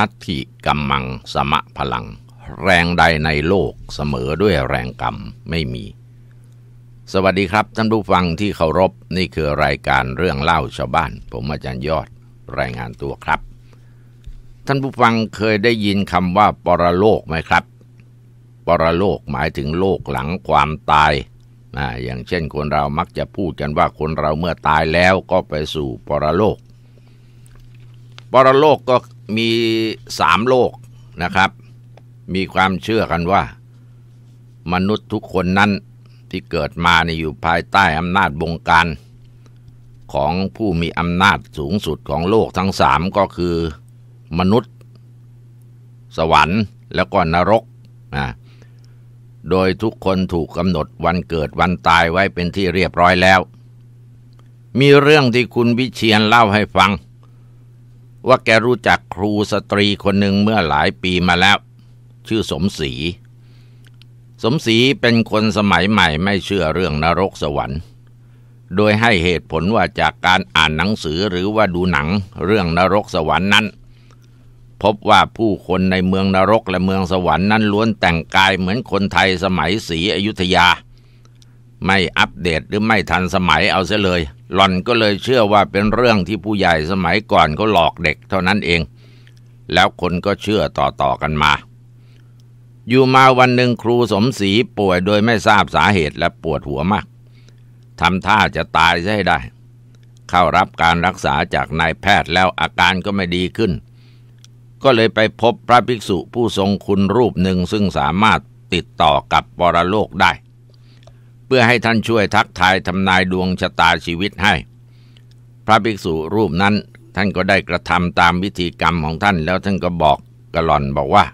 นัตถิกัมมังสมะพลังแรงใดในโลกเสมอด้วยแรงกรรมไม่มี สวัสดีครับท่านผู้ฟังที่เคารพนี่คือรายการเรื่องเล่าชาวบ้านผมอาจารย์ยอดรายงานตัวครับ ท่านผู้ฟังเคยได้ยินคำว่าปรโลกไหมครับ ปรโลกหมายถึงโลกหลังความตายนะอย่างเช่นคนเรามักจะพูดกันว่าคนเราเมื่อตายแล้วก็ไปสู่ปรโลกปรโลกก็มีสามโลกนะครับ มีความเชื่อกันว่า มนุษย์ทุกคนนั้นที่เกิดมาในอยู่ภายใต้อำนาจบงการ ของผู้มีอำนาจสูงสุดของโลกทั้งสามก็คือ มนุษย์สวรรค์ แล้วก็นรกนะโดยทุกคนถูกกำหนดวันเกิดวันตายไว้เป็นที่เรียบร้อยแล้ว มีเรื่องที่คุณวิเชียนเล่าให้ฟังว่าแกรู้จักครูสตรีคนหนึ่งเมื่อหลายปีมาแล้ว ชื่อสมศรี สมศรีเป็นคนสมัยใหม่ไม่เชื่อเรื่องนรกสวรรค์ โดยให้เหตุผลว่าจากการอ่านหนังสือหรือว่าดูหนังเรื่องนรกสวรรค์นั้น พบว่าผู้คนในเมืองนรกและเมืองสวรรค์นั้นล้วนแต่งกายเหมือนคนไทยสมัยศรีอยุธยาไม่อัปเดตหรือไม่ทันสมัยเอาซะเลย หล่อนก็เลยเชื่อว่าเป็นเรื่องที่ผู้ใหญ่สมัยก่อนเขาหลอกเด็ก เท่านั้นเอง แล้วคนก็เชื่อต่อๆกันมา อยู่มาวันหนึ่งครูสมศรีป่วยโดยไม่ทราบสาเหตุและปวดหัวมากทำท่าจะตายซะให้ได้ เข้ารับการรักษาจากนายแพทย์แล้วอาการก็ไม่ดีขึ้น ก็เลยไปพบพระภิกษุผู้ทรงคุณรูปหนึ่งซึ่งสามารถติดต่อกับปรโลกได้พื่อให้ท่านช่วยทักทายทำนายดวงชะตาชีวิตให้ พระภิกษุรูปนั้นท่านก็ได้กระทำตามวิธีกรรมของท่านแล้วท่านก็บอกกะหล่อนบอกว่า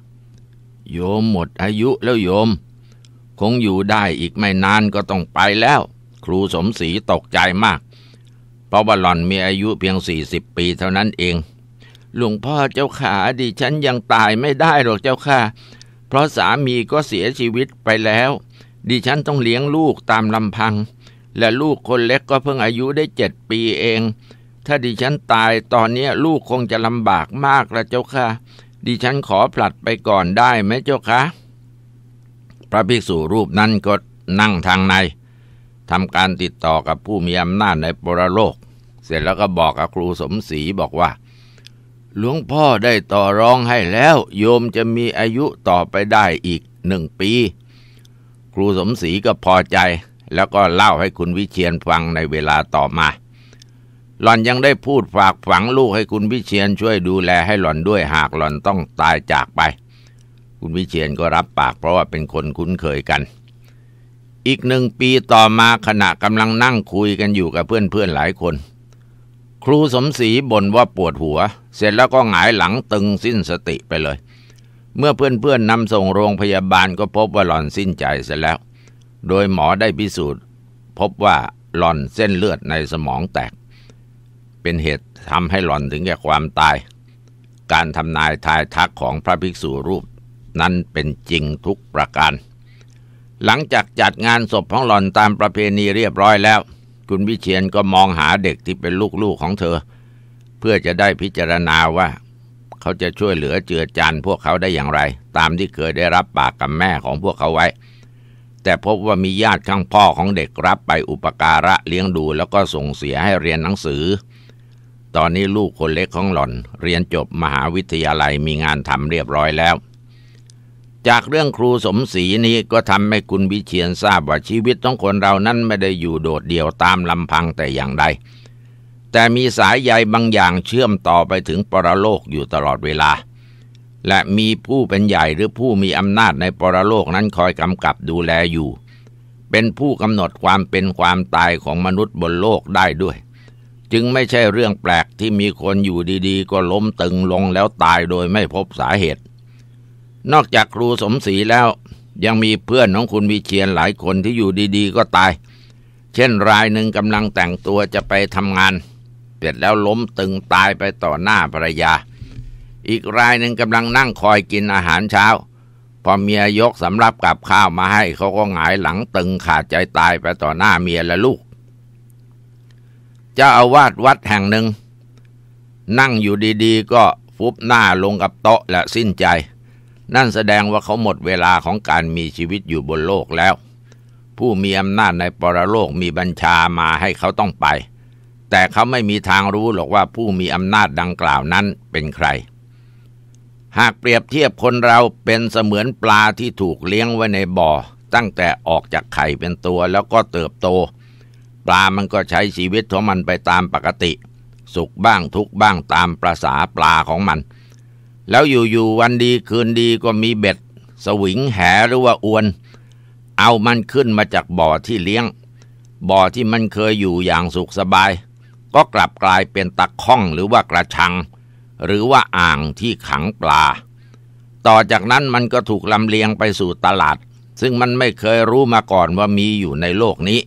โยมหมดอายุแล้วโยม คงอยู่ได้อีกไม่นานก็ต้องไปแล้ว ครูสมศรีตกใจมาก เพราะว่าหล่อนมีอายุเพียงสี่สิบปีเท่านั้นเอง หลวงพ่อเจ้าขาดิฉันยังตายไม่ได้หรอกเจ้าค่ะเพราะสามีก็เสียชีวิตไปแล้วดิฉันต้องเลี้ยงลูกตามลำพัง และลูกคนเล็กก็เพิ่งอายุได้เจ็ดปีเอง ถ้าดิฉันตายตอนนี้ลูกคงจะลำบากมากละเจ้าค่ะดิฉันขอผลัดไปก่อนได้ไหมเจ้าคะ พระภิกษุรูปนั้นก็นั่งทางในทำการติดต่อกับผู้มีอำนาจในปรโลก เสร็จแล้วก็บอกกับครูสมศรีบอกว่าหลวงพ่อได้ต่อรองให้แล้ว โยมจะมีอายุต่อไปได้อีกหนึ่งปีครูสมศรีก็พอใจแล้วก็เล่าให้คุณวิเชียนฟังในเวลาต่อมา หล่อนยังได้พูดฝากฝังลูกให้คุณวิเชียนช่วยดูแลให้หล่อนด้วยหากหล่อนต้องตายจากไป คุณวิเชียนก็รับปากเพราะว่าเป็นคนคุ้นเคยกัน อีกหนึ่งปีต่อมาขณะกำลังนั่งคุยกันอยู่กับเพื่อนๆหลายคน ครูสมศรีบ่นว่าปวดหัว เสร็จแล้วก็หงายหลังตึงสิ้นสติไปเลยเมื่อเพื่อนๆนนำส่งโรงพยาบาลก็พบว่าหลอนสิ้นใจเสียแล้ว โดยหมอได้พิสูจน์ พบว่าหลอนเส้นเลือดในสมองแตก เป็นเหตุทำให้หลอนถึงแก่ความตาย การทำนายทายทักของพระภิกษุรูป นั้นเป็นจริงทุกประการ หลังจากจัดงานศพของหลอนตามประเพณีเรียบร้อยแล้ว คุณวิเชียนก็มองหาเด็กที่เป็นลูกๆของเธอ เพื่อจะได้พิจารณาว่าเขาจะช่วยเหลือเจือจานพวกเขาได้อย่างไร ตามที่เคยได้รับปากกับแม่ของพวกเขาไว้ แต่พบว่ามีญาติข้างพ่อของเด็กรับไปอุปการะเลี้ยงดูแล้วก็ส่งเสียให้เรียนหนังสือ ตอนนี้ลูกคนเล็กของหล่อนเรียนจบมหาวิทยาลัยมีงานทำเรียบร้อยแล้ว จากเรื่องครูสมศรีนี้ก็ทำให้คุณวิเชียนทราบว่าชีวิตของคนเรานั้นไม่ได้อยู่โดดเดี่ยวตามลำพังแต่อย่างใดแต่มีสายใยบางอย่างเชื่อมต่อไปถึงปรโลกอยู่ตลอดเวลา และมีผู้เป็นใหญ่หรือผู้มีอำนาจในปรโลกนั้นคอยกำกับดูแลอยู่ เป็นผู้กำหนดความเป็นความตายของมนุษย์บนโลกได้ด้วย จึงไม่ใช่เรื่องแปลกที่มีคนอยู่ดี ๆ ก็ล้มตึงลงแล้วตายโดยไม่พบสาเหตุ นอกจากครูสมศรีแล้ว ยังมีเพื่อนของคุณวิเชียนหลายคนที่อยู่ดี ๆก็ตาย เช่นรายหนึ่งกำลังแต่งตัวจะไปทำงานเสร็จแล้วล้มตึงตายไปต่อหน้าภรรยา อีกรายหนึ่งกำลังนั่งคอยกินอาหารเช้า พอเมียยกสำรับกับข้าวมาให้เขาก็หงายหลังตึงขาดใจตายไปต่อหน้าเมียและลูก เจ้าอาวาสวัดแห่งหนึ่ง นั่งอยู่ดีๆ ก็ฟุบหน้าลงกับโต๊ะและสิ้นใจ นั่นแสดงว่าเขาหมดเวลาของการมีชีวิตอยู่บนโลกแล้ว ผู้มีอำนาจในปรโลกมีบัญชามาให้เขาต้องไปแต่เขาไม่มีทางรู้หรอกว่าผู้มีอำนาจดังกล่าวนั้นเป็นใคร หากเปรียบเทียบคนเราเป็นเสมือนปลาที่ถูกเลี้ยงไว้ในบ่อ ตั้งแต่ออกจากไข่เป็นตัวแล้วก็เติบโต ปลามันก็ใช้ชีวิตของมันไปตามปกติ สุขบ้างทุกบ้างตามประษาปลาของมัน แล้วอยู่ๆวันดีคืนดีก็มีเบ็ดสวิงแหหรือว่าอวน เอามันขึ้นมาจากบ่อที่เลี้ยง บ่อที่มันเคยอยู่อย่างสุขสบายก็กลับกลายเป็นตะค้องหรือว่ากระชัง หรือว่าอ่างที่ขังปลา ต่อจากนั้นมันก็ถูกลำเลียงไปสู่ตลาด ซึ่งมันไม่เคยรู้มาก่อนว่ามีอยู่ในโลกนี้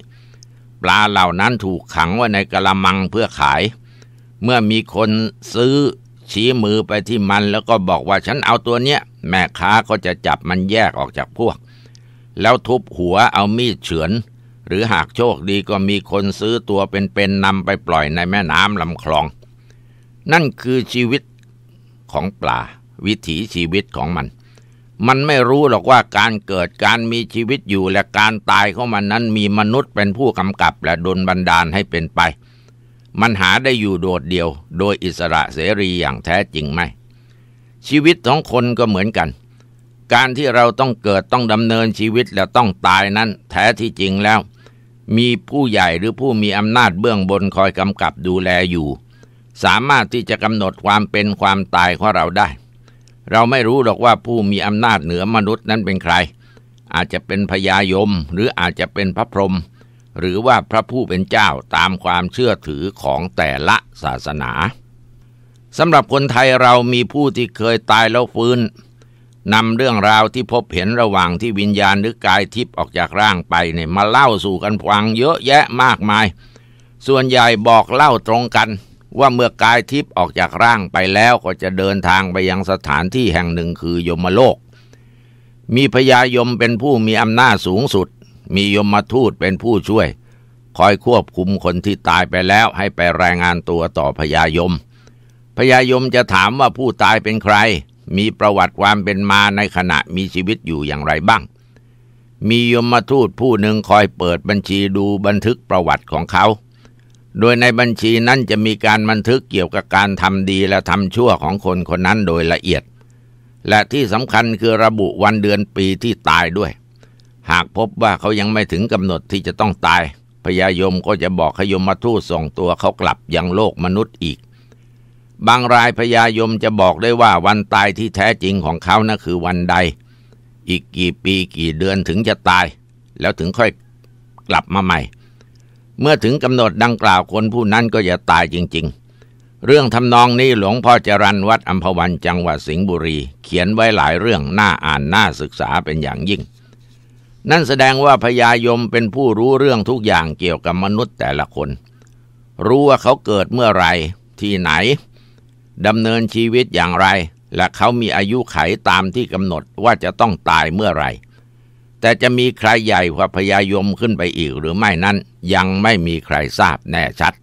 ปลาเหล่านั้นถูกขังไว้ในกระมังเพื่อขาย เมื่อมีคนซื้อชี้มือไปที่มัน แล้วก็บอกว่าฉันเอาตัวเนี้ย แม่ค้าก็จะจับมันแยกออกจากพวก แล้วทุบหัวเอามีดเฉือนหรือหากโชคดีก็มีคนซื้อตัวเป็นๆนำไปปล่อยในแม่น้ำลำคลอง นั่นคือชีวิตของปลาวิถีชีวิตของมัน มันไม่รู้หรอกว่าการเกิดการมีชีวิตอยู่และการตายของมันนั้นมีมนุษย์เป็นผู้กำกับ และดลบันดาลให้เป็นไป มันหาได้อยู่โดดเดี่ยว โดยอิสระเสรีอย่างแท้จริงไหมชีวิตของคนก็เหมือนกัน การที่เราต้องเกิดต้องดำเนินชีวิตแล้วต้องตายนั้นแท้ที่จริงแล้วมีผู้ใหญ่หรือผู้มีอำนาจเบื้องบนคอยกำกับดูแลอยู่ สามารถที่จะกำหนดความเป็นความตายของเราได้ เราไม่รู้หรอกว่าผู้มีอำนาจเหนือมนุษย์นั้นเป็นใคร อาจจะเป็นพญายมหรืออาจจะเป็นพระพรหมหรือว่าพระผู้เป็นเจ้าตามความเชื่อถือของแต่ละศาสนาสำหรับคนไทยเรามีผู้ที่เคยตายแล้วฟื้นนำเรื่องราวที่พบเห็นระหว่างที่วิญญาณหรือกายทิพย์ออกจากร่างไปเนี่ยมาเล่าสู่กันฟังเยอะแยะมากมาย ส่วนใหญ่บอกเล่าตรงกัน ว่าเมื่อกายทิพย์ออกจากร่างไปแล้วก็จะเดินทางไปยังสถานที่แห่งหนึ่งคือยมโลก มีพญายมเป็นผู้มีอำนาจสูงสุด มียมทูตเป็นผู้ช่วย คอยควบคุมคนที่ตายไปแล้วให้ไปรายงานตัวต่อพญายมพญายมจะถามว่าผู้ตายเป็นใครมีประวัติความเป็นมาในขณะมีชีวิตอยู่อย่างไรบ้าง มียมมาทูตผู้หนึ่งคอยเปิดบัญชีดูบันทึกประวัติของเขา โดยในบัญชีนั้นจะมีการบันทึกเกี่ยวกับการทำดีและทำชั่วของคนคนนั้นโดยละเอียด และที่สำคัญคือระบุวันเดือนปีที่ตายด้วย หากพบว่าเขายังไม่ถึงกำหนดที่จะต้องตายพญายมก็จะบอกขยมมาทูตส่งตัวเขากลับยังโลกมนุษย์อีกบางรายพยายมจะบอกได้ว่าวันตายที่แท้จริงของเขานะคือวันใด อีกกี่ปีกี่เดือนถึงจะตายแล้วถึงค่อยกลับมาใหม่ เมื่อถึงกำหนดดังกล่าวคนผู้นั้นก็จะตายจริง ๆ เรื่องทำนองนี้หลวงพ่อจรันวัดอัมพวันจังหวัดสิงห์บุรีเขียนไว้หลายเรื่องน่าอ่านน่าศึกษาเป็นอย่างยิ่ง นั่นแสดงว่าพญายมเป็นผู้รู้เรื่องทุกอย่างเกี่ยวกับมนุษย์แต่ละคน รู้ว่าเขาเกิดเมื่อไรที่ไหนดำเนินชีวิตอย่างไร และเขามีอายุไขตามที่กำหนดว่าจะต้องตายเมื่อไร แต่จะมีใครใหญ่กว่าพญายมขึ้นไปอีกหรือไม่นั้นยังไม่มีใครทราบแน่ชัด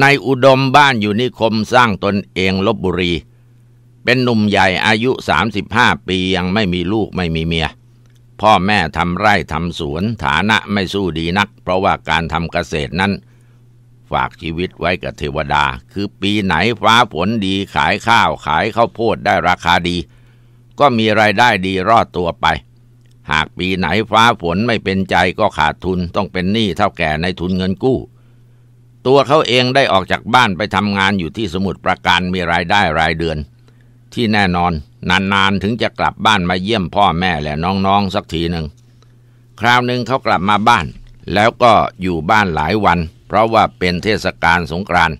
ในอุดมบ้านอยู่นิคมสร้างตนเองลบบุรี เป็นหนุ่มใหญ่อายุ 35 ปียังไม่มีลูกไม่มีเมีย พ่อแม่ทำไร่ทำสวนฐานะไม่สู้ดีนักเพราะว่าการทำเกษตรนั้นฝากชีวิตไว้กับเทวดา คือปีไหนฟ้าฝนดีขายข้าวขายข้าวโพดได้ราคาดี ก็มีรายได้ดีรอดตัวไป หากปีไหนฟ้าฝนไม่เป็นใจก็ขาดทุนต้องเป็นหนี้เท่าแก่ในทุนเงินกู้ ตัวเขาเองได้ออกจากบ้านไปทำงานอยู่ที่สมุทรปราการมีรายได้รายเดือน ที่แน่นอนนานๆถึงจะกลับบ้านมาเยี่ยมพ่อแม่และน้องๆสักทีหนึ่ง คราวหนึ่งเขากลับมาบ้าน แล้วก็อยู่บ้านหลายวันเพราะว่าเป็นเทศกาลสงกรานต์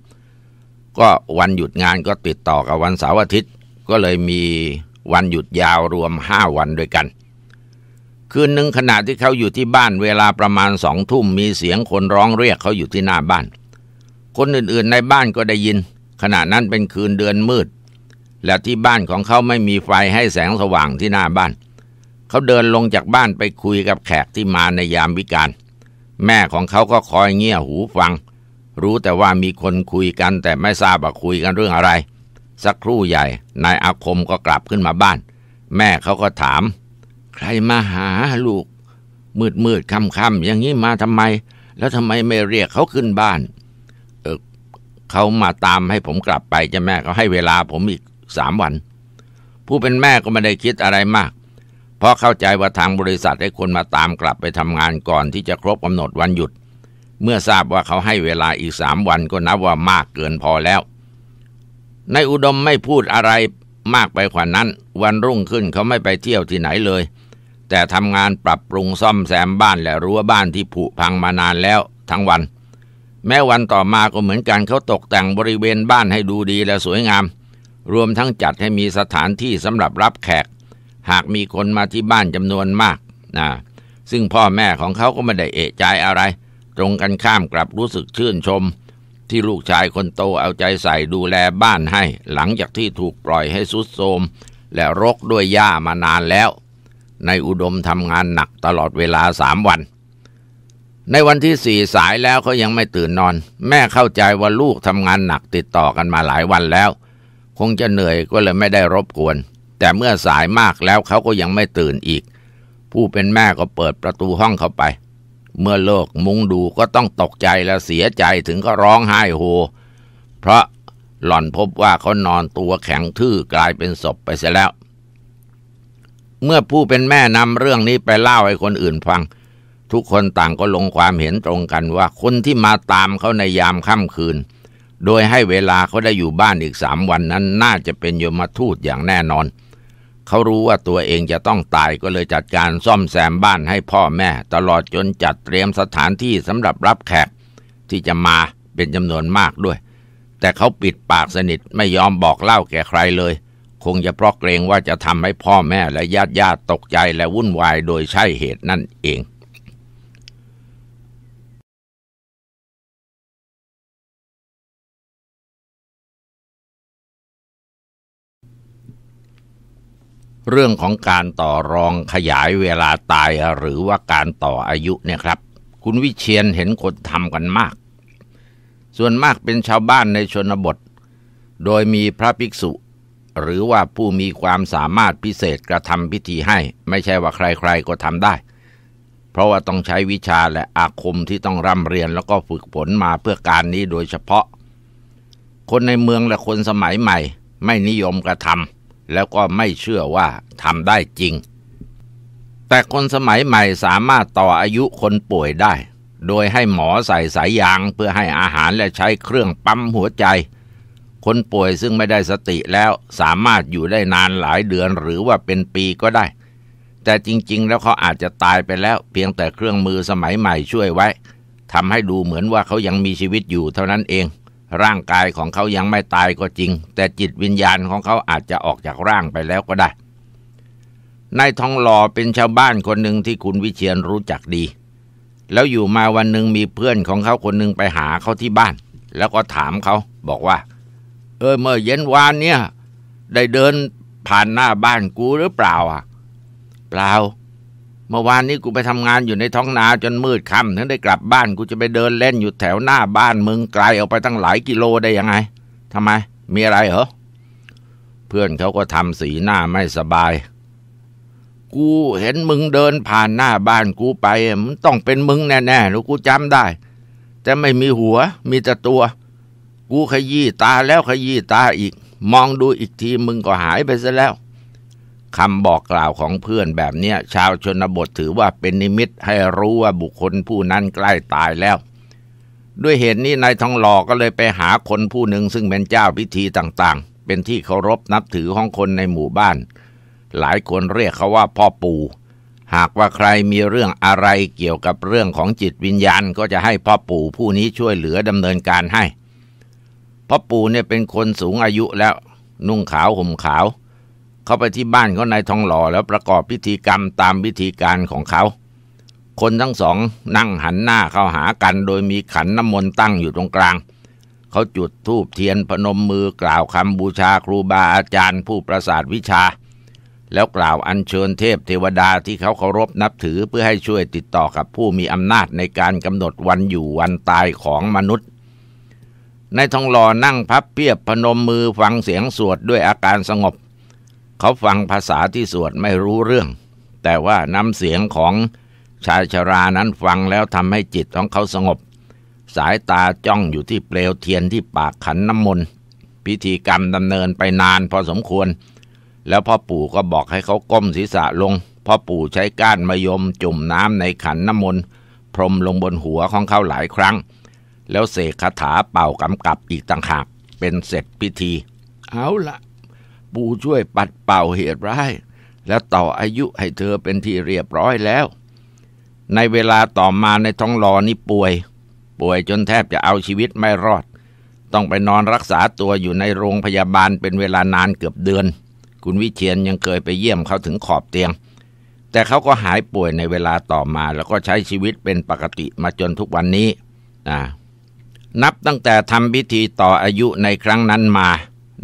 ก็วันหยุดงานก็ติดต่อกับวันเสาร์อาทิตย์ก็เลยมีวันหยุดยาวรวมห้าวันด้วยกัน คืนหนึ่งขณะที่เขาอยู่ที่บ้านเวลาประมาณสองทุ่มมีเสียงคนร้องเรียกเขาอยู่ที่หน้าบ้าน คนอื่นๆในบ้านก็ได้ยิน ขณะนั้นเป็นคืนเดือนมืด และที่บ้านของเขาไม่มีไฟให้แสงสว่างที่หน้าบ้าน เขาเดินลงจากบ้านไปคุยกับแขกที่มาในยามวิกาลแม่ของเขาก็คอยเงี่ยหูฟัง รู้แต่ว่ามีคนคุยกันแต่ไม่ทราบว่าคุยกันเรื่องอะไร สักครู่ใหญ่นายอาคมก็กลับขึ้นมาบ้าน แม่เขาก็ถาม ใครมาหาลูก มืดมืดค่ำค่ำอย่างนี้มาทำไม แล้วทำไมไม่เรียกเขาขึ้นบ้าน เออเขามาตามให้ผมกลับไปจะแม่เขาให้เวลาผมอีกสามวัน ผู้เป็นแม่ก็ไม่ได้คิดอะไรมากเพราะเข้าใจว่าทางบริษัทให้คนมาตามกลับไปทำงานก่อนที่จะครบกำหนดวันหยุด เมื่อทราบว่าเขาให้เวลาอีกสามวันก็นับว่ามากเกินพอแล้วนายอุดมไม่พูดอะไรมากไปกว่านั้นวันรุ่งขึ้นเขาไม่ไปเที่ยวที่ไหนเลย แต่ทำงานปรับปรุงซ่อมแซมบ้านและรั้วบ้านที่ผุพังมานานแล้วทั้งวัน แม้วันต่อมาก็เหมือนกันเขาตกแต่งบริเวณบ้านให้ดูดีและสวยงาม รวมทั้งจัดให้มีสถานที่สำหรับรับแขกหากมีคนมาที่บ้านจำนวนมากนะซึ่งพ่อแม่ของเขาก็ไม่ได้เอะใจอะไร ตรงกันข้ามกลับรู้สึกชื่นชมที่ลูกชายคนโตเอาใจใส่ดูแลบ้านให้หลังจากที่ถูกปล่อยให้สุดโทมและรกด้วยหญ้ามานานแล้ว ในอุดมทำงานหนักตลอดเวลาสามวัน ในวันที่สี่สายแล้วเขายังไม่ตื่นนอน แม่เข้าใจว่าลูกทำงานหนักติดต่อกันมาหลายวันแล้ว คงจะเหนื่อยก็เลยไม่ได้รบกวนแต่เมื่อสายมากแล้วเขาก็ยังไม่ตื่นอีก ผู้เป็นแม่ก็เปิดประตูห้องเข้าไป เมื่อโลกมุงดูก็ต้องตกใจและเสียใจถึงก็ร้องไห้โฮ เพราะหล่อนพบว่าเขานอนตัวแข็งทื่อกลายเป็นศพไปเสียแล้ว เมื่อผู้เป็นแม่นำเรื่องนี้ไปเล่าให้คนอื่นฟัง ทุกคนต่างก็ลงความเห็นตรงกันว่าคนที่มาตามเขาในยามค่ำคืน โดยให้เวลาเขาได้อยู่บ้านอีกสามวันนั้นน่าจะเป็นโยมทูตอย่างแน่นอนเขารู้ว่าตัวเองจะต้องตายก็เลยจัดการซ่อมแซมบ้านให้พ่อแม่ ตลอดจนจัดเตรียมสถานที่สำหรับรับแขกที่จะมาเป็นจำนวนมากด้วย แต่เขาปิดปากสนิทไม่ยอมบอกเล่าแก่ใครเลย คงจะเพราะเกรงว่าจะทำให้พ่อแม่และญาติญาติตกใจและวุ่นวายโดยใช่เหตุนั่นเองเรื่องของการต่อรองขยายเวลาตายหรือว่าการต่ออายุเนี่ยครับ คุณวิเชียนเห็นคนทำกันมาก ส่วนมากเป็นชาวบ้านในชนบท โดยมีพระภิกษุ หรือว่าผู้มีความสามารถพิเศษกระทำพิธีให้ ไม่ใช่ว่าใครๆก็ทำได้ เพราะว่าต้องใช้วิชาและอาคมที่ต้องร่ำเรียนแล้วก็ฝึกฝนมาเพื่อการนี้โดยเฉพาะ คนในเมืองและคนสมัยใหม่ ไม่นิยมกระทำแล้วก็ไม่เชื่อว่าทำได้จริง แต่คนสมัยใหม่สามารถต่ออายุคนป่วยได้ โดยให้หมอใส่สายยางเพื่อให้อาหารและใช้เครื่องปั๊มหัวใจ คนป่วยซึ่งไม่ได้สติแล้วสามารถอยู่ได้นานหลายเดือนหรือว่าเป็นปีก็ได้ แต่จริง ๆ แล้วเขาอาจจะตายไปแล้วเพียงแต่เครื่องมือสมัยใหม่ช่วยไว้ทำให้ดูเหมือนว่าเขายังมีชีวิตอยู่เท่านั้นเองร่างกายของเขายังไม่ตายก็จริง แต่จิตวิญญาณของเขาอาจจะออกจากร่างไปแล้วก็ได้ นายทองหล่อเป็นชาวบ้านคนหนึ่งที่คุณวิเชียนรู้จักดี แล้วอยู่มาวันหนึ่งมีเพื่อนของเขาคนหนึ่งไปหาเขาที่บ้าน แล้วก็ถามเขาบอกว่า เออเมื่อเย็นวานเนี่ย ได้เดินผ่านหน้าบ้านกูหรือเปล่าอ่ะ เปล่าเมื่อวานนี้กูไปทำงานอยู่ในท้องนาจนมืดค่ำถึงได้กลับบ้านกูจะไปเดินเล่นอยู่แถวหน้าบ้านมึงไกลออกไปตั้งหลายกิโลได้ยังไงทำไม มีอะไรเหรอเพื่อนเขาก็ทำสีหน้าไม่สบาย กูเห็นมึงเดินผ่านหน้าบ้านกูไปมันต้องเป็นมึงแน่ๆแล้วกูจำได้ แต่ไม่มีหัวมีแต่ตัว กูขยี้ตาแล้วขยี้ตาอีก มองดูอีกทีมึงก็หายไปซะแล้วคำบอกกล่าวของเพื่อนแบบเนี้ยชาวชนบทถือว่าเป็นนิมิตให้รู้ว่าบุคคลผู้นั้นใกล้ตายแล้ว ด้วยเหตุนี้นายทองหล่อก็เลยไปหาคนผู้หนึ่ง ซึ่งเป็นเจ้าพิธีต่าง ๆ เป็นที่เคารพนับถือของคนในหมู่บ้าน หลายคนเรียกเขาว่า พ่อปู่หากว่าใครมีเรื่องอะไรเกี่ยวกับเรื่องของจิตวิญญาณ ก็จะให้พ่อปู่ผู้นี้ช่วยเหลือดำเนินการให้พ่อปู่เนี่ยเป็นคนสูงอายุแล้วนุ่งขาวห่มขาวเข้าไปที่บ้านเขานายทองหล่อแล้วประกอบพิธีกรรมตามวิธีการของเขา คนทั้งสองนั่งหันหน้าเข้าหากันโดยมีขันน้ำมนต์ตั้งอยู่ตรงกลาง เขาจุดธูปเทียนพนมมือกล่าวคำบูชาครูบาอาจารย์ ผู้ประสาทวิชา แล้วกล่าวอัญเชิญเทพเทวดาที่เขาเคารพนับถือเพื่อให้ช่วยติดต่อกับผู้มีอำนาจในการกำหนดวันอยู่วันตายของมนุษย์ ในทองหล่อนั่งพับเพียบพนมมือฟังเสียงสวดด้วยอาการสงบเขาฟังภาษาที่สวดไม่รู้เรื่อง แต่ว่าน้ำเสียงของชายชรานั้นฟังแล้วทำให้จิตของเขาสงบ สายตาจ้องอยู่ที่เปลวเทียนที่ปากขันน้ำมนต์พิธีกรรมดำเนินไปนานพอสมควร แล้วพ่อปู่ก็บอกให้เขาก้มศีรษะลง พ่อปู่ใช้ก้านมายม จุ่มน้ำในขันน้ำมนต์พรมลงบนหัวของเขาหลายครั้ง แล้วเสกคาถาเป่ากำกับอีกต่างหากเป็นเสร็จพิธี เอาละปูช่วยปัดเป่าเหตุร้าย แล้วต่ออายุให้เธอเป็นที่เรียบร้อยแล้ว ในเวลาต่อมาในท้องรอนี่ป่วย ป่วยจนแทบจะเอาชีวิตไม่รอด ต้องไปนอนรักษาตัวอยู่ในโรงพยาบาลเป็นเวลานานเกือบเดือน คุณวิเชียนยังเคยไปเยี่ยมเขาถึงขอบเตียง แต่เขาก็หายป่วยในเวลาต่อมา แล้วก็ใช้ชีวิตเป็นปกติมาจนทุกวันนี้นะนับตั้งแต่ทำพิธีต่ออายุในครั้งนั้นมา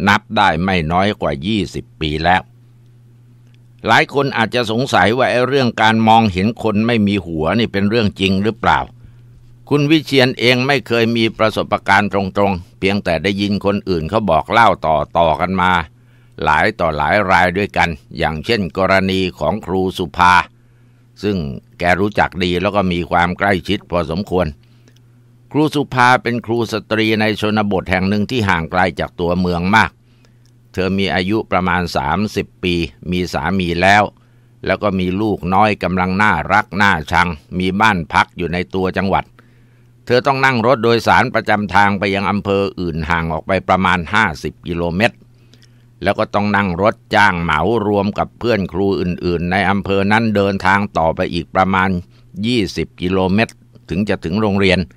นับได้ไม่น้อยกว่า 20 ปีแล้ว หลายคนอาจจะสงสัยว่าเรื่องการมองเห็นคนไม่มีหัวนี่เป็นเรื่องจริงหรือเปล่า คุณวิเชียนเองไม่เคยมีประสบการณ์ตรงๆ เพียงแต่ได้ยินคนอื่นเขาบอกเล่าต่อๆ กันมา หลายต่อหลายรายด้วยกัน อย่างเช่นกรณีของครูสุภา ซึ่งแกรู้จักดีแล้วก็มีความใกล้ชิดพอสมควรครูสุภาเป็นครูสตรีในชนบทแห่งหนึ่งที่ห่างไกลจากตัวเมืองมาก เธอมีอายุประมาณ 30 ปี มีสามีแล้ว แล้วก็มีลูกน้อยกำลังน่ารักน่าชัง มีบ้านพักอยู่ในตัวจังหวัด เธอต้องนั่งรถโดยสารประจำทางไปยังอำเภออื่นห่างออกไปประมาณ 50 กิโลเมตร แล้วก็ต้องนั่งรถจ้างเหมารวมกับเพื่อนครูอื่นๆ ในอำเภอนั้นเดินทางต่อไปอีกประมาณ 20 กิโลเมตร ถึงจะถึงโรงเรียนเ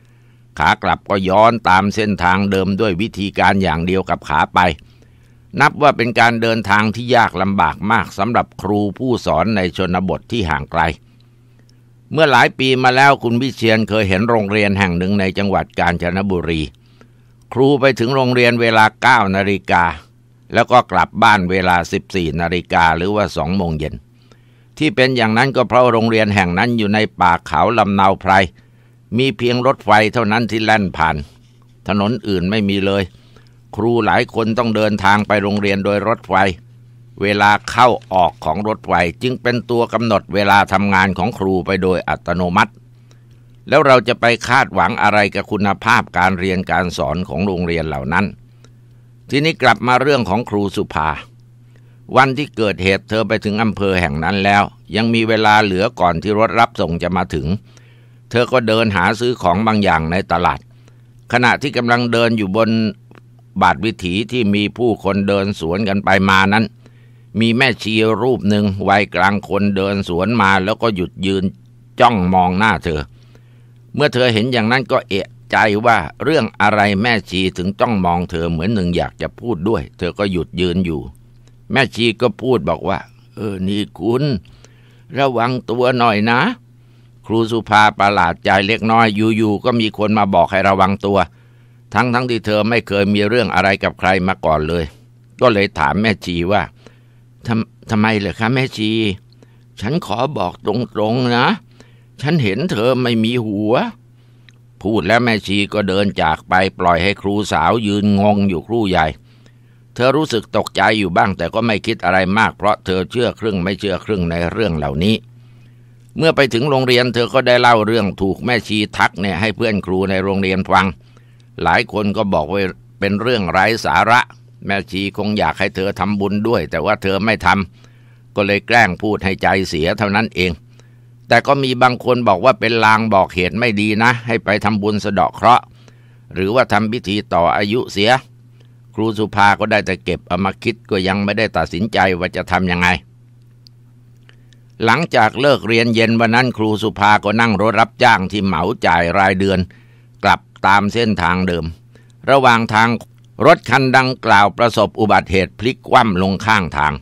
ขากลับก็ย้อนตามเส้นทางเดิมด้วยวิธีการอย่างเดียวกับขาไป นับว่าเป็นการเดินทางที่ยากลำบากมากสำหรับครูผู้สอนในชนบทที่ห่างไกล เมื่อหลายปีมาแล้วคุณวิเชียนเคยเห็นโรงเรียนแห่งหนึ่งในจังหวัดกาญจนบุรี ครูไปถึงโรงเรียนเวลา9นาฬิกาแล้วก็กลับบ้านเวลา 14นาฬิกาหรือว่า2โมงเย็นที่เป็นอย่างนั้นก็เพราะโรงเรียนแห่งนั้นอยู่ในป่าเขาลำเนาไพรมีเพียงรถไฟเท่านั้นที่แล่นผ่าน ถนนอื่นไม่มีเลย ครูหลายคนต้องเดินทางไปโรงเรียนโดยรถไฟ เวลาเข้าออกของรถไฟจึงเป็นตัวกำหนดเวลาทำงานของครูไปโดยอัตโนมัติ แล้วเราจะไปคาดหวังอะไรกับคุณภาพการเรียนการสอนของโรงเรียนเหล่านั้น ทีนี้กลับมาเรื่องของครูสุภา วันที่เกิดเหตุเธอไปถึงอำเภอแห่งนั้นแล้ว ยังมีเวลาเหลือก่อนที่รถรับส่งจะมาถึงเธอก็เดินหาซื้อของบางอย่างในตลาด ขณะที่กำลังเดินอยู่บนบาดวิถีที่มีผู้คนเดินสวนกันไปมานั้น มีแม่ชีรูปหนึ่งวัยกลางคนเดินสวนมาแล้วก็หยุดยืนจ้องมองหน้าเธอ เมื่อเธอเห็นอย่างนั้นก็เอะใจว่าเรื่องอะไรแม่ชีถึงต้องมองเธอเหมือนหนึ่งอยากจะพูดด้วย เธอก็หยุดยืนอยู่ แม่ชีก็พูดบอกว่า เออนี่คุณระวังตัวหน่อยนะครูสุภาประหลาดใจเล็กน้อยอยู่ๆก็มีคนมาบอกให้ระวังตัว ทั้งๆทที่เธอไม่เคยมีเรื่องอะไรกับใครมาก่อนเลย ก็เลยถามแม่ชีว่า ทำทำไมเหรอคะแม่ชี ฉันขอบอกตรงๆนะ ฉันเห็นเธอไม่มีหัว พูดแล้วแม่ชีก็เดินจากไปปล่อยให้ครูสาวยืนงงอยู่ครู่ใหญ่ เธอรู้สึกตกใจอยู่บ้างแต่ก็ไม่คิดอะไรมากเพราะเธอเชื่อครึ่งไม่เชื่อครึ่งในเรื่องเหล่านี้เมื่อไปถึงโรงเรียนเธอก็ได้เล่าเรื่องถูกแม่ชีทักเนี่ยให้เพื่อนครูในโรงเรียนฟัง หลายคนก็บอกว่าเป็นเรื่องไร้สาระ แม่ชีคงอยากให้เธอทำบุญด้วย แต่ว่าเธอไม่ทำก็เลยแกล้งพูดให้ใจเสียเท่านั้นเอง แต่ก็มีบางคนบอกว่าเป็นลางบอกเหตุไม่ดีนะ ให้ไปทำบุญสะเดาะเคราะห์หรือว่าทำพิธีต่ออายุเสีย ครูสุภาก็ได้แต่เก็บเอามาคิดก็ยังไม่ได้ตัดสินใจว่าจะทำยังไงหลังจากเลิกเรียนเย็นวันนั้นครูสุภาก็นั่งรถรับจ้างที่เหมาจ่ายรายเดือนกลับตามเส้นทางเดิม ระหว่างทางรถคันดังกล่าวประสบอุบัติเหตุพลิกคว่ำลงข้างทาง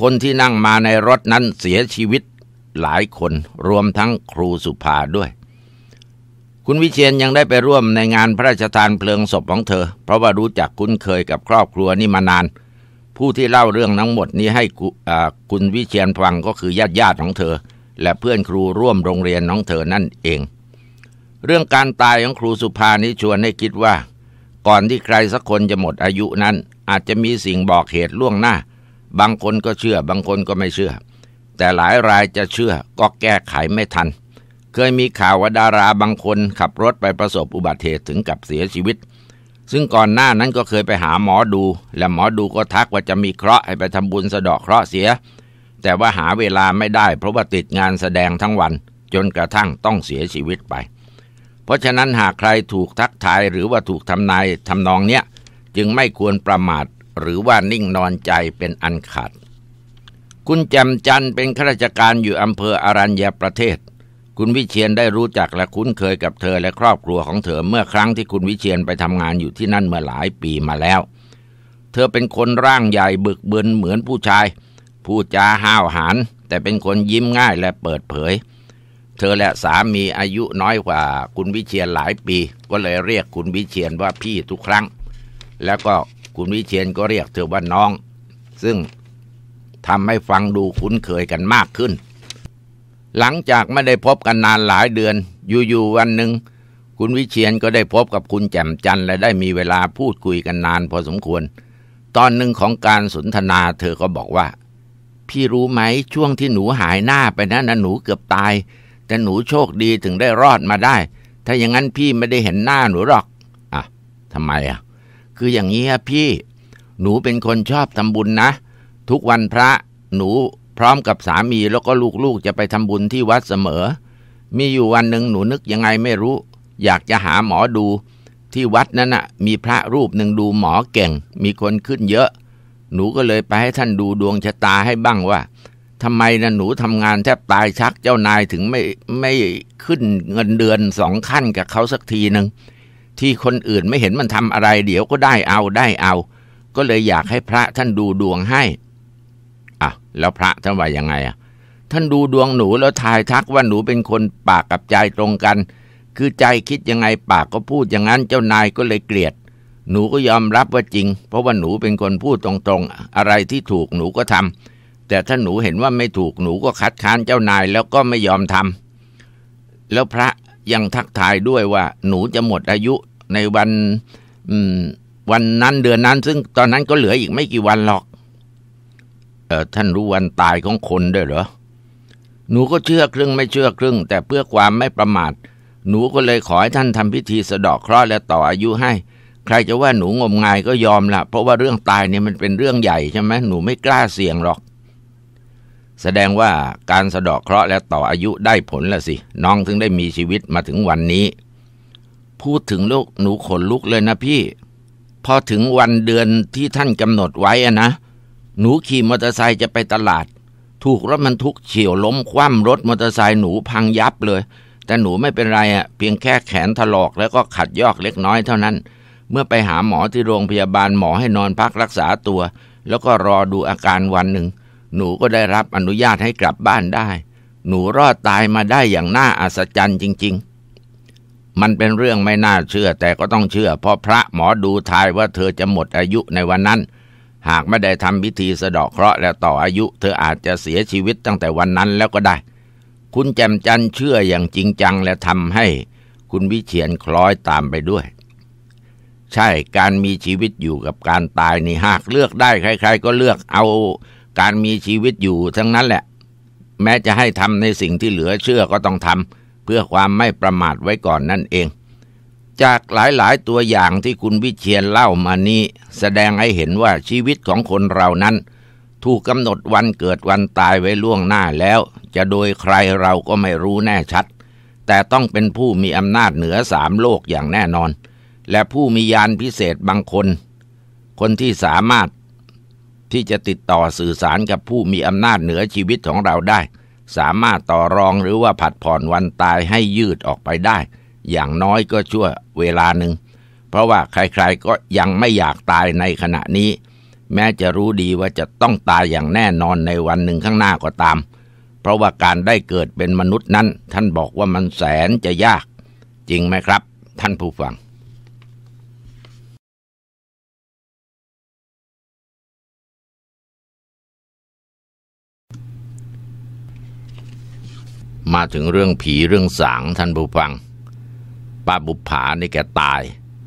คนที่นั่งมาในรถนั้นเสียชีวิตหลายคนรวมทั้งครูสุภาด้วย คุณวิเชียนยังได้ไปร่วมในงานพระราชทานเพลิงศพของเธอ เพราะว่ารู้จักคุ้นเคยกับครอบครัวนี่มานานผู้ที่เล่าเรื่องทั้งหมดนี้ให้คุณวิเชียนฟังก็คือญาติญาติของเธอ และเพื่อนครูร่วมโรงเรียนน้องเธอนั่นเอง เรื่องการตายของครูสุภานี้ชวนให้คิดว่า ก่อนที่ใครสักคนจะหมดอายุนั้นอาจจะมีสิ่งบอกเหตุล่วงหน้า บางคนก็เชื่อบางคนก็ไม่เชื่อ แต่หลายรายจะเชื่อก็แก้ไขไม่ทัน เคยมีข่าวว่าดาราบางคนขับรถไปประสบอุบัติเหตุถึงกับเสียชีวิตซึ่งก่อนหน้านั้นก็เคยไปหาหมอดู และหมอดูก็ทักว่าจะมีเคราะห์ให้ไปทำบุญสะดอกเคราะห์เสีย แต่ว่าหาเวลาไม่ได้เพราะว่าติดงานแสดงทั้งวัน จนกระทั่งต้องเสียชีวิตไป เพราะฉะนั้นหากใครถูกทักทายหรือว่าถูกทำนายทำนองเนี้ยจึงไม่ควรประมาทหรือว่านิ่งนอนใจเป็นอันขาดคุณแจมจันเป็นข้าราชการอยู่อำเภออารัญญประเทศคุณวิเชียนได้รู้จักและคุ้นเคยกับเธอและครอบครัวของเธอเมื่อครั้งที่คุณวิเชียนไปทำงานอยู่ที่นั่นเมื่อหลายปีมาแล้ว เธอเป็นคนร่างใหญ่บึกบึนเหมือนผู้ชายผู้จาห้าวหาญแต่เป็นคนยิ้มง่ายและเปิดเผย เธอและสามีอายุน้อยกว่า คุณวิเชียนหลายปี ก็เลยเรียกคุณวิเชียนว่าพี่ทุกครั้ง แล้วก็คุณวิเชียนก็เรียกเธอว่าน้อง ซึ่งทำให้ฟังดูคุ้นเคยกันมากขึ้นหลังจากไม่ได้พบกันนานหลายเดือนอยู่ๆวันหนึ่งคุณวิเชียนก็ได้พบกับคุณแจ่มจัน และได้มีเวลาพูดคุยกันนานพอสมควร ตอนหนึ่งของการสนทนาเธอก็บอกว่า พี่รู้ไหมช่วงที่หนูหายหน้าไปนะนหนูเกือบตาย แต่หนูโชคดีถึงได้รอดมาได้ ถ้าอย่างนั้นพี่ไม่ได้เห็นหน้าหนูหรอกอ่ะทำไมอ่ะ คืออย่างนี้พี่ หนูเป็นคนชอบทำบุญนะ ทุกวันพระ หนูพร้อมกับสามีแล้วก็ลูกๆจะไปทำบุญที่วัดเสมอ มีอยู่วันหนึ่งหนูนึกยังไงไม่รู้ อยากจะหาหมอดูที่วัดนั้นน่ะมีพระรูปหนึ่งดูหมอเก่ง มีคนขึ้นเยอะ หนูก็เลยไปให้ท่านดูดวงชะตาให้บ้างว่าทำไมนะหนูทำงานแทบตายชักเจ้านายถึงไม่ไม่ขึ้นเงินเดือนสองขั้นกับเขาสักทีหนึ่งที่คนอื่นไม่เห็นมันทำอะไรเดี๋ยวก็ได้เอาได้เอา ก็เลยอยากให้พระท่านดูดวงให้แล้วพระท่านว่ายังไงอ่ะ ท่านดูดวงหนูแล้วทายทักว่าหนูเป็นคนปากกับใจตรงกัน คือใจคิดยังไงปากก็พูดอย่างนั้น เจ้านายก็เลยเกลียด หนูก็ยอมรับว่าจริง เพราะว่าหนูเป็นคนพูดตรงๆ อะไรที่ถูกหนูก็ทำ แต่ถ้าหนูเห็นว่าไม่ถูกหนูก็คัดค้านเจ้านาย แล้วก็ไม่ยอมทำ แล้วพระยังทักทายด้วยว่า หนูจะหมดอายุในวันวันนั้นเดือนนั้น ซึ่งตอนนั้นก็เหลืออีกไม่กี่วันหรอกออท่านรู้วันตายของคนด้วยเหรอหนูก็เชื่อครึ่งไม่เชื่อครึ่ง แต่เพื่อความไม่ประมาทหนูก็เลยขอให้ท่านทำพิธีสะดอกเคราะห์และต่ออายุให้ ใครจะว่าหนูงมงายก็ยอมละเพราะว่าเรื่องตายเนี่ยมันเป็นเรื่องใหญ่ใช่ไหมหนูไม่กล้าเสี่ยงหรอก แสดงว่าการสะดอกเคราะห์และต่ออายุได้ผลละสิ น้องถึงได้มีชีวิตมาถึงวันนี้ พูดถึงลูกหนูขนลุกเลยนะพี่พอถึงวันเดือนที่ท่านกำหนดไว้อะนะหนูขี่มอเตอร์ไซค์ จะไปตลาด ถูกรถบรรทุกเฉี่ยวล้มคว่ำรถมอเตอร์ไซค์ หนูพังยับเลย แต่หนูไม่เป็นไรอ่ะเพียงแค่แขนถลอกแล้วก็ขัดยอกเล็กน้อยเท่านั้น เมื่อไปหาหมอที่โรงพยาบาลหมอให้นอนพักรักษาตัว แล้วก็รอดูอาการวันหนึ่งหนูก็ได้รับอนุญาตให้กลับบ้านได้ หนูรอดตายมาได้อย่างน่าอัศจรรย์จริง ๆ มันเป็นเรื่องไม่น่าเชื่อแต่ก็ต้องเชื่อ เพราะพระหมอดูทายว่าเธอจะหมดอายุในวันนั้นหากไม่ได้ทำพิธีสะดอกเคราะห์และต่ออายุ เธออาจจะเสียชีวิตตั้งแต่วันนั้นแล้วก็ได้ คุณแจมจันเชื่ออย่างจริงจังและทำให้คุณวิเชียนคล้อยตามไปด้วย ใช่การมีชีวิตอยู่กับการตายนี่หากเลือกได้ใครๆก็เลือกเอา การมีชีวิตอยู่ทั้งนั้นแหละ แม้จะให้ทำในสิ่งที่เหลือเชื่อก็ต้องทำเพื่อความไม่ประมาทไว้ก่อนนั่นเองจากหลายๆ ตัวอย่างที่คุณวิเชียนเล่ามานี้ แสดงให้เห็นว่าชีวิตของคนเรานั้น ถูกกำหนดวันเกิดวันตายไว้ล่วงหน้าแล้ว จะโดยใครเราก็ไม่รู้แน่ชัด แต่ต้องเป็นผู้มีอำนาจเหนือสามโลกอย่างแน่นอน และผู้มียานพิเศษบางคน คนที่สามารถที่จะติดต่อสื่อสารกับผู้มีอำนาจเหนือชีวิตของเราได้ สามารถต่อรองหรือว่าผัดผ่อนวันตายให้ยืดออกไปได้อย่างน้อยก็ชั่วเวลาหนึ่ง เพราะว่าใครๆก็ยังไม่อยากตายในขณะนี้ แม้จะรู้ดีว่าจะต้องตายอย่างแน่นอนในวันหนึ่งข้างหน้าก็ตาม เพราะว่าการได้เกิดเป็นมนุษย์นั้น ท่านบอกว่ามันแสนจะยาก จริงไหมครับท่านผู้ฟัง มาถึงเรื่องผีเรื่องสางท่านผู้ฟังป้าบุผานี่แกตาย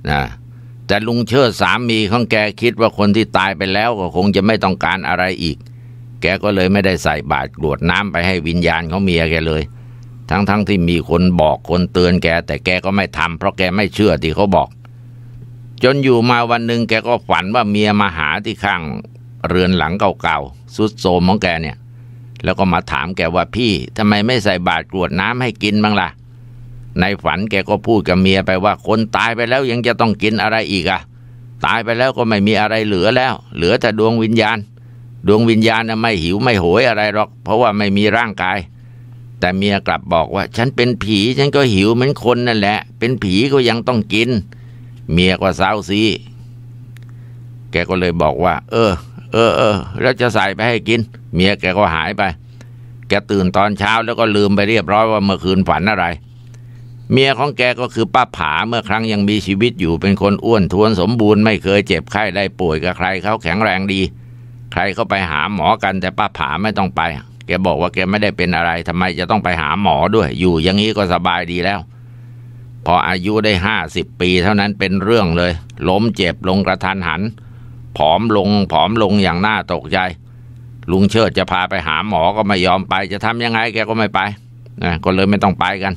นะแต่ลุงเชิดสามีของแกคิดว่าคนที่ตายไปแล้วก็คงจะไม่ต้องการอะไรอีก แกก็เลยไม่ได้ใส่บาตรกรวดน้ำไปให้วิญญาณเขาเมียแกเลย ทั้งๆทที่มีคนบอกคนเตือนแกแต่แกก็ไม่ทำเพราะแกไม่เชื่อที่เขาบอก จนอยู่มาวันหนึ่งแกก็ฝันว่าเมียมาหาที่ข้างเรือนหลังเก่าๆสุดโทมของแกเนี่ย แล้วก็มาถามแกว่าพี่ทำไมไม่ใส่บาตรกรวดน้ำให้กินบ้างละ่ะในฝันแกก็พูดกับเมียไปว่าคนตายไปแล้วยังจะต้องกินอะไรอีกอะ่ะตายไปแล้วก็ไม่มีอะไรเหลือแล้ว เหลือแต่ดวงวิญญาณ ดวงวิญญาณไม่หิวไม่โหยอะไรหรอก เพราะว่าไม่มีร่างกาย แต่เมียกลับบอกว่า ฉันเป็นผี ฉันก็หิวเหมือนคนนั่นแหละ เป็นผีก็ยังต้องกิน เมียก็เศร้าซีแกก็เลยบอกว่า เออ เออเออแล้วจะใส่ไปให้กิน เมียแกก็หายไป แกตื่นตอนเช้าแล้วก็ลืมไปเรียบร้อยว่า เมื่อคืนฝันอะไรเมียของแกก็คือป้าผาเมื่อครั้งยังมีชีวิตอยู่เป็นคนอ้วนท้วนสมบูรณ์ไม่เคยเจ็บไข้ได้ป่วยกับใครเขาแข็งแรงดี ใครเข้าไปหาหมอกันแต่ป้าผาไม่ต้องไป แกบอกว่าแกไม่ได้เป็นอะไรทำไมจะต้องไปหาหมอด้วย อยู่อย่างนี้ก็สบายดีแล้ว พออายุได้ห้าสิบปีเท่านั้นเป็นเรื่องเลยล้มเจ็บลงกระทันหัน ผอมลงผอมลงอย่างน่าตกใจ ลุงเชิดจะพาไปหาหมอก็ไม่ยอมไปจะทำยังไงแกก็ไม่ไปนะก็เลยไม่ต้องไปกัน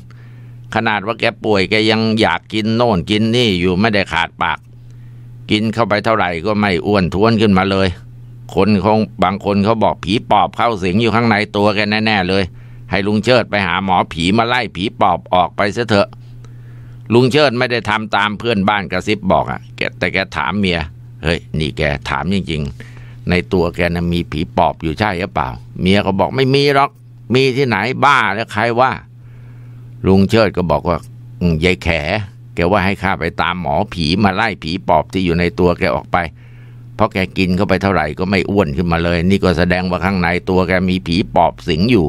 ขนาดว่าแกป่วยแกยังอยากกินโน่นกินนี่อยู่ไม่ได้ขาดปาก กินเข้าไปเท่าไหร่ก็ไม่อ้วนท้วนขึ้นมาเลย คนคงบางคนเขาบอกผีปอบเข้าสิงอยู่ข้างในตัวแกแน่ๆ เลย ให้ลุงเชิดไปหาหมอผีมาไล่ผีปอบออกไปซะเถอะ ลุงเชิดไม่ได้ทำตามเพื่อนบ้านกระซิบบอกอะ่ะแกแต่แกถามเมีย เฮ้ยนี่แกถามจริงๆ ในตัวแกนะมีผีปอบอยู่ใช่หรือเปล่า เมียก็บอกไม่มีหรอก มีที่ไหนบ้าแล้วใครว่าลุงเชิดก็บอกว่ายายแข แกว่าให้ข้าไปตามหมอผีมาไล่ผีปอบที่อยู่ในตัวแกออกไป เพราะแกกินเข้าไปเท่าไหร่ก็ไม่อ้วนขึ้นมาเลย นี่ก็แสดงว่าข้างในตัวแกมีผีปอบสิงอยู่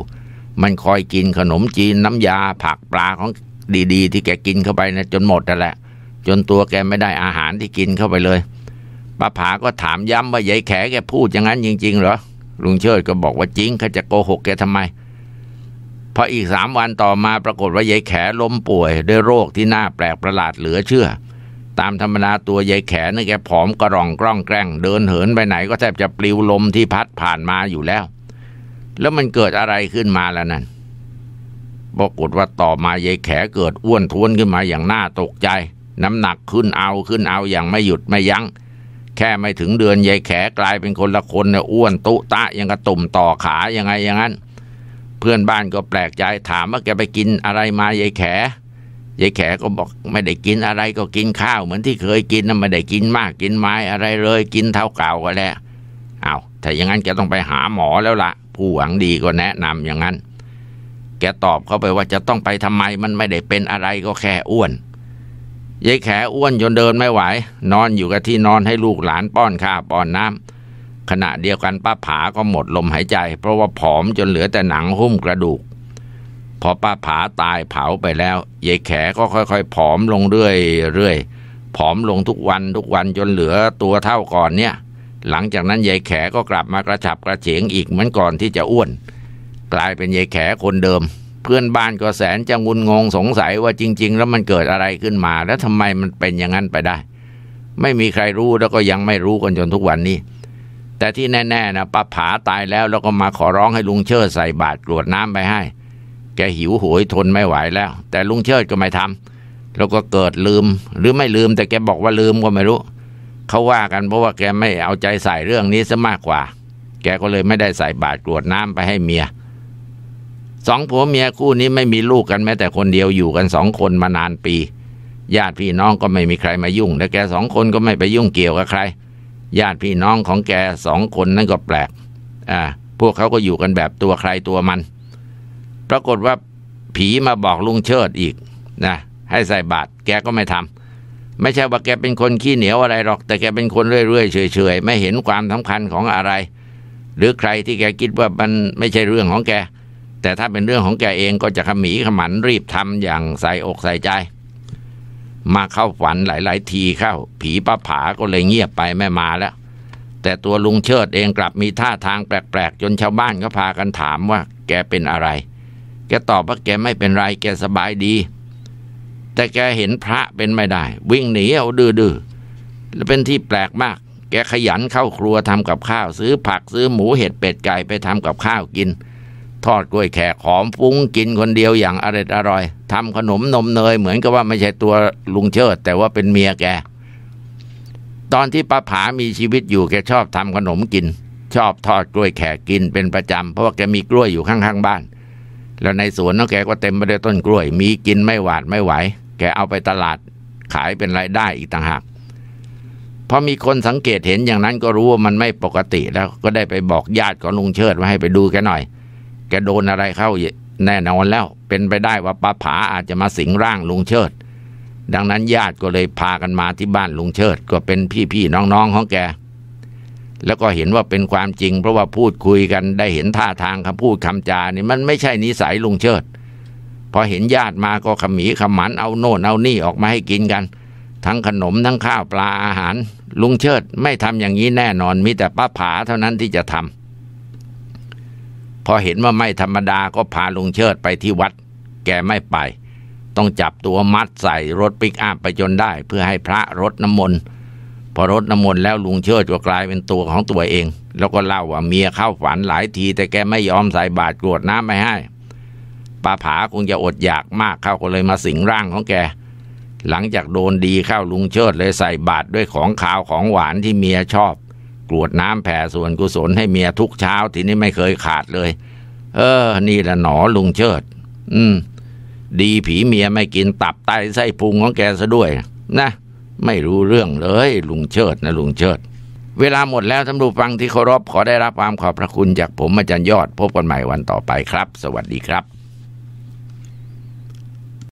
มันคอยกินขนมจีนน้ำยาผักปลาของดีๆที่แกกินเข้าไปนะจนหมดนั่นแหละ จนตัวแกไม่ได้อาหารที่กินเข้าไปเลยป้าผาก็ถามย้ำว่ายายแขแกพูดอย่างนั้นจริงๆเหรอลุงเชิดก็บอกว่าจริงเขาจะโกหกแกทำไมพออีกสามวันต่อมาปรากฏว่ายายแขล้มป่วย ด้วยโรคที่น่าแปลกประหลาดเหลือเชื่อ ตามธรรมดาตัวยายแขนี่แกผอมกระรองกร้องแกล้งเดินเหินไปไหนก็แทบจะปลิวลมที่พัดผ่านมาอยู่แล้ว แล้วมันเกิดอะไรขึ้นมาแล้วนั่นปรากฏว่าต่อมายายแขเกิดอ้วนท้วนขึ้นมาอย่างน่าตกใจ น้ำหนักขึ้นเอาขึ้นเอาอย่างไม่หยุดไม่ยัง้ง แค่ไม่ถึงเดือนยายแขกลายเป็นคนละคนเนี่ยอ้วนตุตะยังกระตุ่มต่อขายังไงอย่างนั้นเพื่อนบ้านก็แปลกใจถามว่าแกไปกินอะไรมายายแขยายแขก็บอกไม่ได้กินอะไรก็กินข้าวเหมือนที่เคยกินนะไม่ได้กินมากกินไม้อะไรเลยกินเท่าเก่าก็แล้วเอาถ้าอย่างนั้นแกต้องไปหาหมอแล้วละ่ะผู้หวังดีก็แนะนำอย่างนั้น แกตอบเข้าไปว่าจะต้องไปทำไมมันไม่ได้เป็นอะไรก็แค่อ้วนยายแขอ้วนจนเดินไม่ไหว นอนอยู่กับที่นอนให้ลูกหลานป้อนข้าวป้อนน้ำขณะเดียวกันป้าผาก็หมดลมหายใจ เพราะว่าผอมจนเหลือแต่หนังหุ้มกระดูก พอป้าผาตายเผาไปแล้วยายแขก็ค่อยๆผอมลงเรื่อยๆผอมลงทุกวันทุกวันจนเหลือตัวเท่าก่อนเนี่ยหลังจากนั้นยายแขก็กลับมากระฉับกระเฉงอีกเหมือนก่อนที่จะอ้วน กลายเป็นยายแขคนเดิม เพื่อนบ้านก็แสนจะงุนงงสงสัยว่าจริง ๆ แล้วมันเกิดอะไรขึ้นมา แล้วทำไมมันเป็นอย่างนั้นไปได้ ไม่มีใครรู้แล้วก็ยังไม่รู้กันจนทุกวันนี้แต่ที่แน่ ๆ นะป้าผาตายแล้ว แล้วก็มาขอร้องให้ลุงเชิดใส่บาตรกรวดน้ำไปให้ แกหิวโหยทนไม่ไหวแล้ว แต่ลุงเชิดก็ไม่ทำแล้วก็เกิดลืมหรือไม่ลืม แต่แกบอกว่าลืมก็ไม่รู้เขาว่ากันเพราะว่าแกไม่เอาใจใส่เรื่องนี้ซะมากกว่า แกก็เลยไม่ได้ใส่บาตรกรวดน้ำไปให้เมียสองผัวเมียคู่นี้ไม่มีลูกกันแม้แต่คนเดียวอยู่กันสองคนมานานปี ญาติพี่น้องก็ไม่มีใครมายุ่ง และแกสองคนก็ไม่ไปยุ่งเกี่ยวกับใครญาติพี่น้องของแกสองคนนั่นก็แปลก อ่า พวกเขาก็อยู่กันแบบตัวใครตัวมัน ปรากฏว่าผีมาบอกลุงเชิดอีกนะให้ใส่บาตรแกก็ไม่ทำ ไม่ใช่ว่าแกเป็นคนขี้เหนียวอะไรหรอก แต่แกเป็นคนเรื่อยๆเฉยๆ ไม่เห็นความสำคัญของอะไร หรือใครที่แกคิดว่ามันไม่ใช่เรื่องของแก แต่ถ้าเป็นเรื่องของแกเองก็จะขมีขมันรีบทำอย่างใส่อกใส่ใจมาเข้าฝันหลาย ๆ ทีเข้าผีป้าผาก็เลยเงียบไปไม่มาแล้ว แต่ตัวลุงเชิดเองกลับมีท่าทางแปลกๆจนชาวบ้านก็พากันถามว่าแกเป็นอะไรแกตอบว่าแกไม่เป็นไรแกสบายดี แต่แกเห็นพระเป็นไม่ได้ วิ่งหนีเอาดือด้อและเป็นที่แปลกมาก แกขยันเข้าครัวทำกับข้าวซื้อผักซื้อหมูเห็ดเป็ดไก่ไปทำกับข้าวกินทอดกล้วยแขกหอมฟุ้งกินคนเดียวอย่างอร่อยอร่อยทำขนมนมเนยเหมือนกับว่าไม่ใช่ตัวลุงเชิด แต่ว่าเป็นเมียแกตอนที่ป้าผา มีชีวิตอยู่แกชอบทำขนมกิน ชอบทอดกล้วยแขกกินเป็นประจำเพราะว่าแกมีกล้วยอยู่ข้างๆบ้าน แล้วในสวนน้องแกก็เต็มไปด้วยต้นกล้วย มีกินไม่หวาดไม่ไหวแกเอาไปตลาดขายเป็นรายได้อีกต่างหากพอมีคนสังเกตเห็นอย่างนั้นก็รู้ว่ามันไม่ปกติ แล้วก็ได้ไปบอกญาติของลุงเชิดว่าให้ไปดูแกหน่อยแกโดนอะไรเข้าแน่นอนแล้ว เป็นไปได้ว่าป้าผาอาจจะมาสิงร่างลุงเชิด ดังนั้นญาติก็เลยพากันมาที่บ้านลุงเชิด ก็เป็นพี่ๆน้องๆของแกแล้วก็เห็นว่าเป็นความจริง เพราะว่าพูดคุยกันได้เห็นท่าทางคำพูดคำจานี่มันไม่ใช่นิสัยลุงเชิดพอเห็นญาติมาก็ขมีขมันเอาโน่นเอานี่ออกมาให้กินกัน ทั้งขนมทั้งข้าวปลาอาหาร ลุงเชิด ไม่ทำอย่างนี้แน่นอนมีแต่ป้าผาเท่านั้นที่จะทำพอเห็นว่าไม่ธรรมดาก็พาลุงเชิดไปที่วัด แกไม่ไป ต้องจับตัวมัดใส่รถปิกอัพไปจนได้ เพื่อให้พระรถน้ำมนต์ พอรถน้ำมนต์แล้วลุงเชิดก็กลายเป็นตัวของตัวเอง แล้วก็เล่าว่าเมียเข้าฝันหลายที แต่แกไม่ยอมใส่บาตรกรวดน้ำไม่ให้ป้าผาคงจะอดอยากมากเข้าก็เลยมาสิงร่างของแก หลังจากโดนดีเข้าลุงเชิดเลยใส่บาตรด้วยของขาวของหวานที่เมียชอบกรวดน้ำแผ่ส่วนกุศลให้เมียทุกเช้าทีนี้ไม่เคยขาดเลย เออ นี่แหละหนอลุงเชิด อืม ดีผีเมียไม่กินตับไตไส้พุงของแกซะด้วยนะไม่รู้เรื่องเลย ลุงเชิดนะลุงเชิด เวลาหมดแล้วท่านผู้ฟังที่เคารพขอได้รับความขอบพระคุณจากผมอาจารย์ยอด พบกันใหม่วันต่อไปครับ สวัสดีครับ